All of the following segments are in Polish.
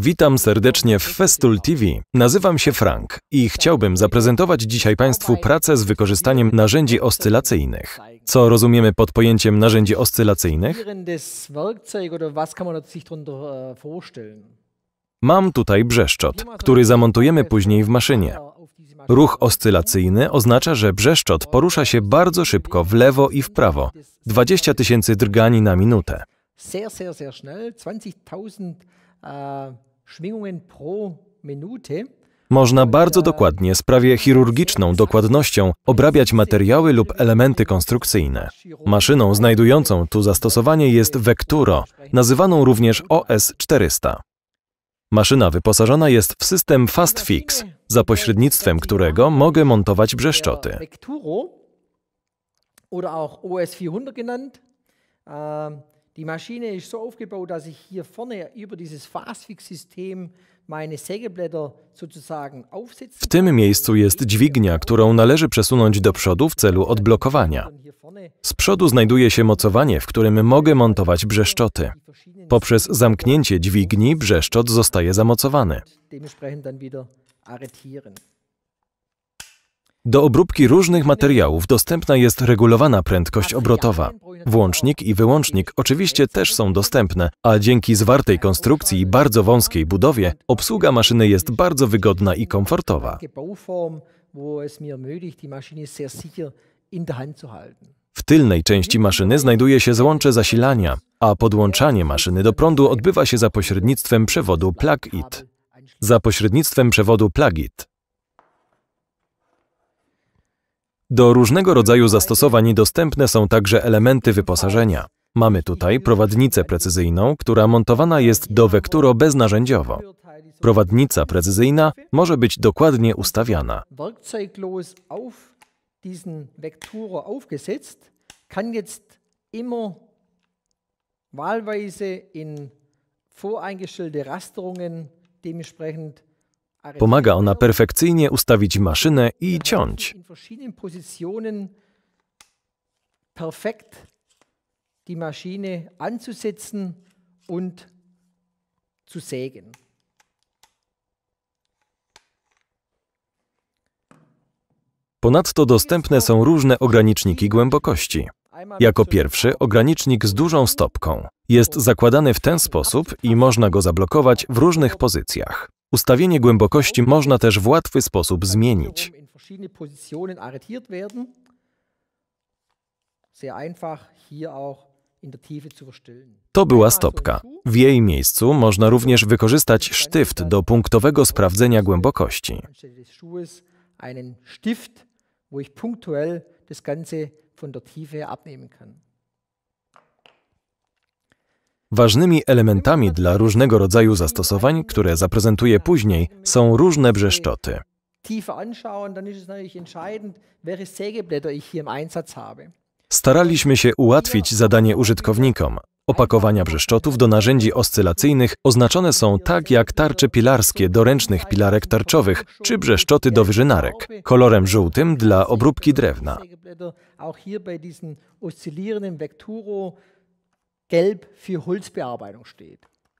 Witam serdecznie w Festool TV. Nazywam się Frank i chciałbym zaprezentować dzisiaj Państwu pracę z wykorzystaniem narzędzi oscylacyjnych. Co rozumiemy pod pojęciem narzędzi oscylacyjnych? Äh, Mam tutaj brzeszczot, który zamontujemy później w maszynie. Ruch oscylacyjny oznacza, że brzeszczot porusza się bardzo szybko w lewo i w prawo, 20 tysięcy drgani na minutę. Sehr, sehr, można bardzo dokładnie, z prawie chirurgiczną dokładnością, obrabiać materiały lub elementy konstrukcyjne. Maszyną znajdującą tu zastosowanie jest Vecturo, nazywaną również OS-400. Maszyna wyposażona jest w system Fast Fix, za pośrednictwem którego mogę montować brzeszczoty. Oder auch OS 400 genannt. Ähm, Die Maschine ist so aufgebaut, dass ich hier vorne über dieses Fastfix-System w tym miejscu jest dźwignia, którą należy przesunąć do przodu w celu odblokowania. Z przodu znajduje się mocowanie, w którym mogę montować brzeszczoty. Poprzez zamknięcie dźwigni brzeszczot zostaje zamocowany. Do obróbki różnych materiałów dostępna jest regulowana prędkość obrotowa. Włącznik i wyłącznik oczywiście też są dostępne, a dzięki zwartej konstrukcji i bardzo wąskiej budowie obsługa maszyny jest bardzo wygodna i komfortowa. W tylnej części maszyny znajduje się złącze zasilania, a podłączanie maszyny do prądu odbywa się za pośrednictwem przewodu plug it Za pośrednictwem przewodu plug it Do różnego rodzaju zastosowań dostępne są także elementy wyposażenia. Mamy tutaj prowadnicę precyzyjną, która montowana jest do wekturo beznarzędziowo. Prowadnica precyzyjna może być dokładnie ustawiana. Wahlweise in voreingestellte Rasterungen dementsprechend Pomaga ona perfekcyjnie ustawić maszynę i ciąć. Ponadto dostępne są różne ograniczniki głębokości. Jako pierwszy ogranicznik z dużą stopką. Jest zakładany w ten sposób i można go zablokować w różnych pozycjach. Ustawienie głębokości można też w łatwy sposób zmienić. To była stopka. W jej miejscu można również wykorzystać sztyft do punktowego sprawdzenia głębokości. Stift, wo ich punktuell das Ganze von der Tiefe abnehmen kann. Ważnymi elementami dla różnego rodzaju zastosowań, które zaprezentuję później, są różne brzeszczoty. Staraliśmy się ułatwić zadanie użytkownikom. Opakowania brzeszczotów do narzędzi oscylacyjnych oznaczone są tak jak tarcze pilarskie do ręcznych pilarek tarczowych czy brzeszczoty do wyżynarek, kolorem żółtym dla obróbki drewna.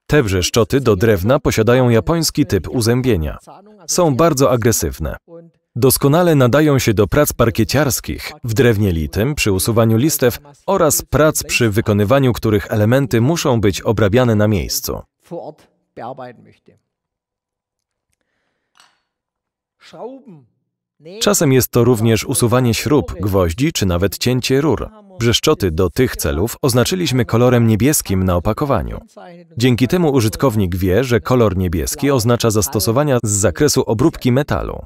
Te wrzeszczoty do drewna posiadają japoński typ uzębienia. Są bardzo agresywne. Doskonale nadają się do prac parkieciarskich, w drewnie litym, przy usuwaniu listew oraz prac przy wykonywaniu których elementy muszą być obrabiane na miejscu. Schrauben Czasem jest to również usuwanie śrub, gwoździ czy nawet cięcie rur. Brzeszczoty do tych celów oznaczyliśmy kolorem niebieskim na opakowaniu. Dzięki temu użytkownik wie, że kolor niebieski oznacza zastosowania z zakresu obróbki metalu.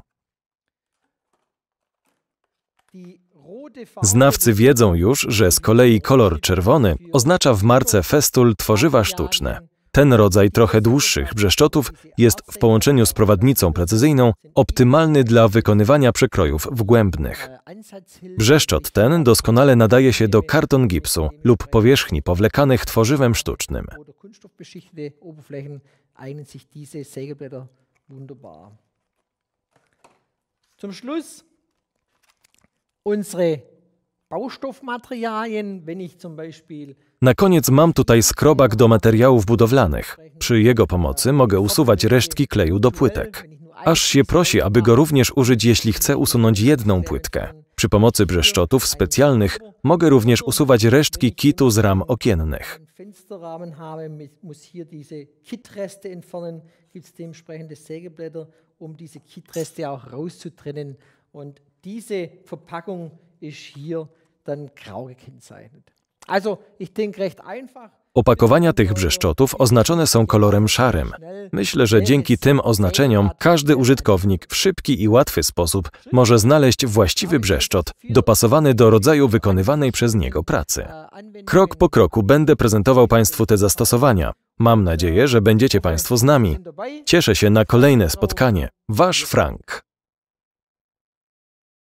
Znawcy wiedzą już, że z kolei kolor czerwony oznacza w marce festul tworzywa sztuczne. Ten rodzaj trochę dłuższych brzeszczotów jest w połączeniu z prowadnicą precyzyjną optymalny dla wykonywania przekrojów wgłębnych. Brzeszczot ten doskonale nadaje się do karton gipsu lub powierzchni powlekanych tworzywem sztucznym. Zum Schluss unsere na koniec mam tutaj skrobak do materiałów budowlanych. Przy jego pomocy mogę usuwać resztki kleju do płytek. Aż się prosi, aby go również użyć, jeśli chcę usunąć jedną płytkę. Przy pomocy brzeszczotów specjalnych mogę również usuwać resztki kitu z ram okiennych. Um diese Kitreste auch rauszutrennen. Und diese Verpackung ist hier dann grau gekennzeichnet. Also, ich denke recht einfach. Opakowania tych brzeszczotów oznaczone są kolorem szarym. Myślę, że dzięki tym oznaczeniom każdy użytkownik w szybki i łatwy sposób może znaleźć właściwy brzeszczot, dopasowany do rodzaju wykonywanej przez niego pracy. Äh, Krok po kroku będę prezentował Państwu te zastosowania. Mam nadzieję, że będziecie Państwo z nami. Cieszę się na kolejne spotkanie. Wasz Frank.